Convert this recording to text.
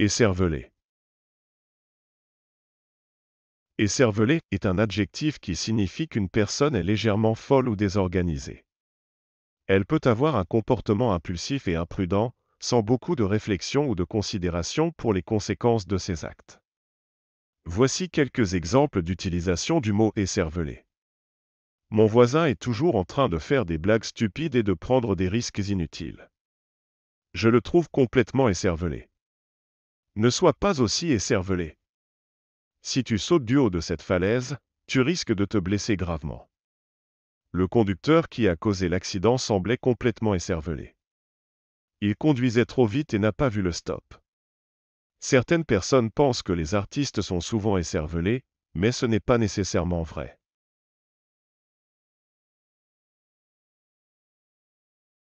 Écervelé. Écervelé est un adjectif qui signifie qu'une personne est légèrement folle ou désorganisée. Elle peut avoir un comportement impulsif et imprudent, sans beaucoup de réflexion ou de considération pour les conséquences de ses actes. Voici quelques exemples d'utilisation du mot écervelé. Mon voisin est toujours en train de faire des blagues stupides et de prendre des risques inutiles. Je le trouve complètement écervelé ne sois pas aussi écervelé. Si tu sautes du haut de cette falaise, tu risques de te blesser gravement. Le conducteur qui a causé l'accident semblait complètement écervelé. Il conduisait trop vite et n'a pas vu le stop. Certaines personnes pensent que les artistes sont souvent écervelés, mais ce n'est pas nécessairement vrai.